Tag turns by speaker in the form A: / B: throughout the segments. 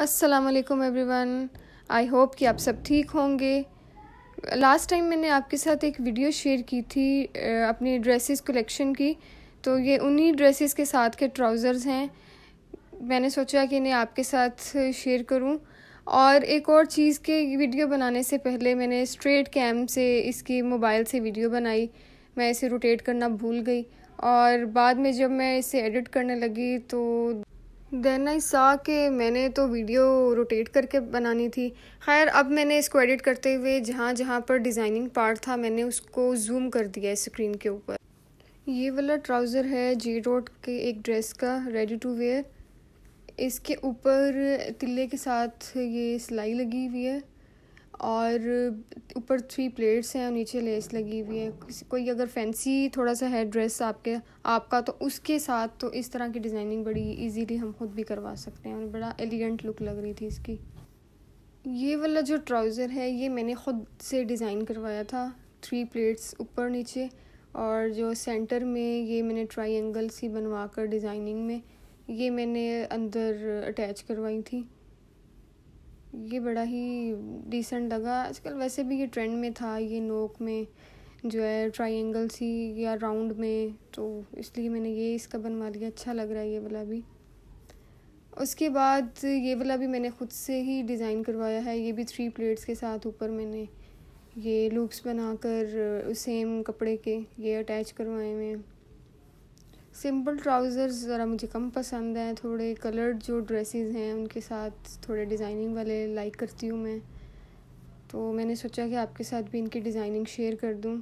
A: अस्सलाम वालेकुम everyone I hope कि आप सब ठीक होंगे लास्ट टाइम मैंने आपके साथ एक वीडियो शेयर की थी अपनी ड्रेसेस कलेक्शन की तो ये उन्हीं ड्रेसेस के साथ के ट्राउज़र्स हैं मैंने सोचा कि इन्हें आपके साथ शेयर करूं और एक और चीज़ के वीडियो बनाने से पहले मैंने स्ट्रेट कैम से इसकी मोबाइल से वीडियो बनाई मैं इसे रोटेट करना भूल गई और बाद में जब मैं इसे एडिट करने लगी तो देन आई सा कि मैंने तो वीडियो रोटेट करके बनानी थी खैर अब मैंने इसको एडिट करते हुए जहाँ जहाँ पर डिज़ाइनिंग पार्ट था मैंने उसको जूम कर दिया है स्क्रीन के ऊपर ये वाला ट्राउज़र है जी रोड के एक ड्रेस का रेडी टू वेयर इसके ऊपर तिल्ले के साथ ये सिलाई लगी हुई है और ऊपर थ्री प्लेट्स हैं और नीचे लेस लगी हुई है कोई अगर फैंसी थोड़ा सा है ड्रेस आपके आपका तो उसके साथ तो इस तरह की डिज़ाइनिंग बड़ी इजीली हम खुद भी करवा सकते हैं और बड़ा एलिगेंट लुक लग रही थी इसकी ये वाला जो ट्राउज़र है ये मैंने ख़ुद से डिज़ाइन करवाया था थ्री प्लेट्स ऊपर नीचे और जो सेंटर में ये मैंने ट्राइंगल सी बनवा कर डिज़ाइनिंग में ये मैंने अंदर अटैच करवाई थी ये बड़ा ही डिसेंट लगा आजकल वैसे भी ये ट्रेंड में था ये नोक में जो है ट्राइंगल सी या राउंड में तो इसलिए मैंने ये इसका बनवा लिया अच्छा लग रहा है ये वाला भी उसके बाद ये वाला भी मैंने ख़ुद से ही डिज़ाइन करवाया है ये भी थ्री प्लेट्स के साथ ऊपर मैंने ये लूप्स बनाकर सेम कपड़े के ये अटैच करवाए हुए हैं सिंपल ट्राउज़र्स ज़रा मुझे कम पसंद हैं थोड़े कलर्ड जो ड्रेसेस हैं उनके साथ थोड़े डिज़ाइनिंग वाले लाइक करती हूँ मैं तो मैंने सोचा कि आपके साथ भी इनकी डिज़ाइनिंग शेयर कर दूँ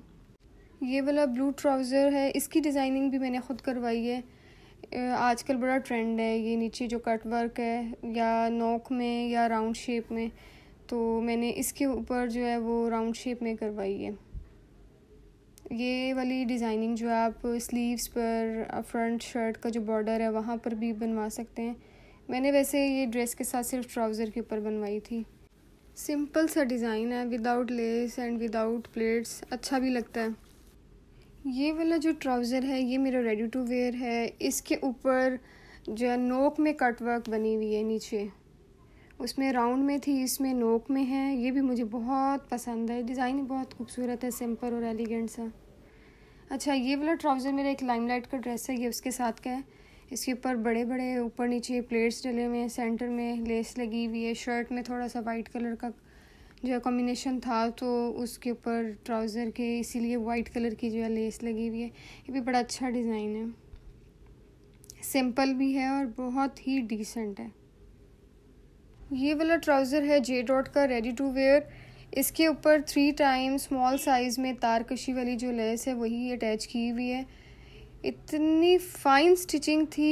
A: ये वाला ब्लू ट्राउज़र है इसकी डिज़ाइनिंग भी मैंने ख़ुद करवाई है आजकल बड़ा ट्रेंड है ये नीचे जो कट वर्क है या नोक में या राउंड शेप में तो मैंने इसके ऊपर जो है वो राउंड शेप में करवाई है ये वाली डिज़ाइनिंग जो है आप स्लीव्स पर फ्रंट शर्ट का जो बॉर्डर है वहाँ पर भी बनवा सकते हैं मैंने वैसे ये ड्रेस के साथ सिर्फ ट्राउज़र के ऊपर बनवाई थी सिंपल सा डिज़ाइन है without lace and without pleats अच्छा भी लगता है ये वाला जो ट्राउज़र है ये मेरा रेडी टू वेयर है इसके ऊपर जो है नोक में कट वर्क बनी हुई है नीचे उसमें राउंड में थी इसमें नोक में है ये भी मुझे बहुत पसंद है डिज़ाइन बहुत खूबसूरत है सिंपल और एलिगेंट सा अच्छा ये वाला ट्राउज़र मेरा एक लाइट का ड्रेस है ये उसके साथ का है इसके ऊपर बड़े बड़े ऊपर नीचे प्लेट्स डले हुए हैं सेंटर में लेस लगी हुई है शर्ट में थोड़ा सा वाइट कलर का जो है कॉम्बिनेशन था तो उसके ऊपर ट्राउज़र के इसीलिए वाइट कलर की जो है लेस लगी हुई है ये भी बड़ा अच्छा डिज़ाइन है सिंपल भी है और बहुत ही डिसेंट है ये वाला ट्राउज़र है जे डॉट का रेडी टू वेयर इसके ऊपर थ्री टाइम स्मॉल साइज़ में तारकशी वाली जो लेस है वही अटैच की हुई है इतनी फ़ाइन स्टिचिंग थी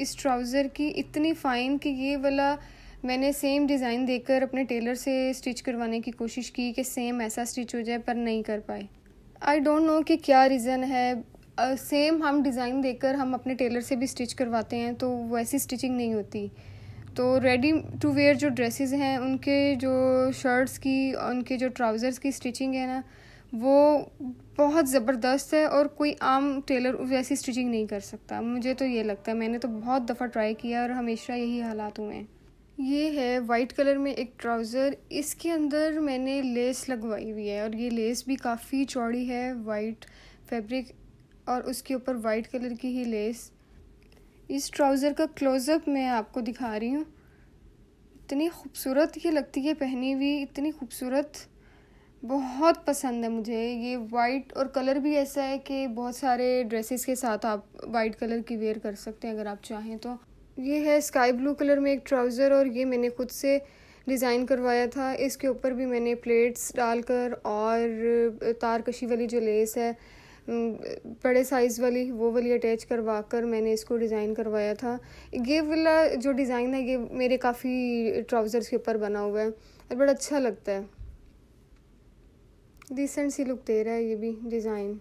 A: इस ट्राउज़र की इतनी फ़ाइन कि ये वाला मैंने सेम डिज़ाइन देकर अपने टेलर से स्टिच करवाने की कोशिश की कि सेम ऐसा स्टिच हो जाए पर नहीं कर पाए आई डोंट नो कि क्या रीज़न है सेम uh, हम डिज़ाइन देकर हम अपने टेलर से भी स्टिच करवाते हैं तो वैसी स्टिचिंग नहीं होती तो रेडी टू वेयर जो ड्रेसेस हैं उनके जो शर्ट्स की उनके जो ट्राउज़र्स की स्टिचिंग है ना वो बहुत ज़बरदस्त है और कोई आम टेलर वैसी स्टिचिंग नहीं कर सकता मुझे तो ये लगता है मैंने तो बहुत दफ़ा ट्राई किया और हमेशा यही हालात हुए हैं ये है वाइट कलर में एक ट्राउज़र इसके अंदर मैंने लेस लगवाई हुई है और ये लेस भी काफ़ी चौड़ी है वाइट फैब्रिक और उसके ऊपर वाइट कलर की ही लेस इस ट्राउज़र का क्लोज़अप मैं आपको दिखा रही हूँ इतनी खूबसूरत ये लगती है पहनी हुई इतनी खूबसूरत बहुत पसंद है मुझे ये वाइट और कलर भी ऐसा है कि बहुत सारे ड्रेसेस के साथ आप वाइट कलर की वेयर कर सकते हैं अगर आप चाहें तो ये है स्काई ब्लू कलर में एक ट्राउज़र और ये मैंने खुद से डिज़ाइन करवाया था इसके ऊपर भी मैंने प्लेट्स डालकर और तारकशी वाली जो लेस है बड़े साइज़ वाली वो वाली अटैच करवा कर मैंने इसको डिज़ाइन करवाया था ये वाला जो डिज़ाइन है ये मेरे काफ़ी ट्राउज़र्स के ऊपर बना हुआ है और बड़ा अच्छा लगता है डिसेंट सी लुक दे रहा है ये भी डिज़ाइन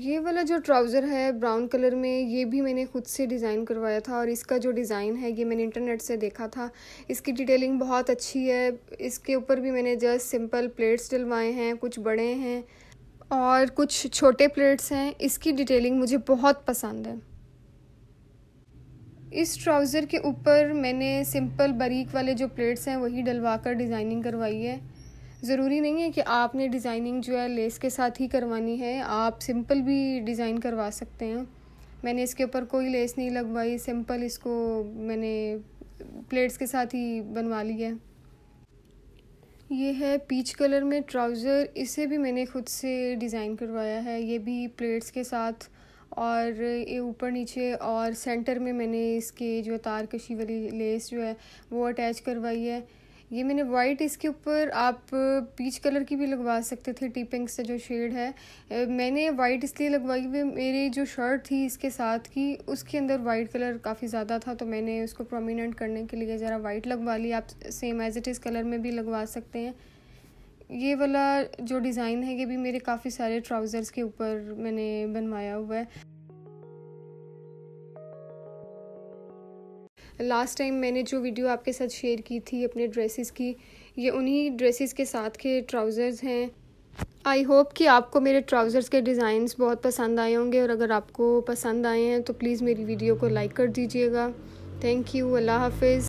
A: ये वाला जो ट्राउज़र है ब्राउन कलर में ये भी मैंने खुद से डिज़ाइन करवाया था और इसका जो डिज़ाइन है ये मैंने इंटरनेट से देखा था इसकी डिटेलिंग बहुत अच्छी है इसके ऊपर भी मैंने जस्ट सिंपल प्लेट्स डलवाए हैं कुछ बड़े हैं और कुछ छोटे प्लेट्स हैं इसकी डिटेलिंग मुझे बहुत पसंद है इस ट्राउज़र के ऊपर मैंने सिंपल बारीक वाले जो प्लेट्स हैं वही डलवा कर डिज़ाइनिंग करवाई है ज़रूरी नहीं है कि आपने डिज़ाइनिंग जो है लेस के साथ ही करवानी है आप सिंपल भी डिज़ाइन करवा सकते हैं मैंने इसके ऊपर कोई लेस नहीं लगवाई सिंपल इसको मैंने प्लेट्स के साथ ही बनवा लिया है ये है पीच कलर में ट्राउज़र इसे भी मैंने खुद से डिज़ाइन करवाया है ये भी प्लेट्स के साथ और ये ऊपर नीचे और सेंटर में मैंने इसके जो तारकशी वाली लेस जो है वो अटैच करवाई है ये मैंने वाइट इसके ऊपर आप पीच कलर की भी लगवा सकते थे टी पिंक से जो शेड है मैंने वाइट इसलिए लगवाई हुई मेरी जो शर्ट थी इसके साथ की उसके अंदर वाइट कलर काफ़ी ज़्यादा था तो मैंने उसको प्रोमिनेंट करने के लिए ज़रा वाइट लगवा ली आप same as it is colour में भी लगवा सकते हैं ये वाला जो डिज़ाइन है ये भी मेरे काफ़ी सारे ट्राउज़र्स के ऊपर मैंने बनवाया हुआ है लास्ट टाइम मैंने जो वीडियो आपके साथ शेयर की थी अपने ड्रेसेस की ये उन्हीं ड्रेसेस के साथ के ट्राउज़र्स हैं आई होप कि आपको मेरे ट्राउज़र्स के डिज़ाइंस बहुत पसंद आए होंगे और अगर आपको पसंद आए हैं तो प्लीज़ मेरी वीडियो को लाइक कर दीजिएगा थैंक यू अल्लाह हाफिज़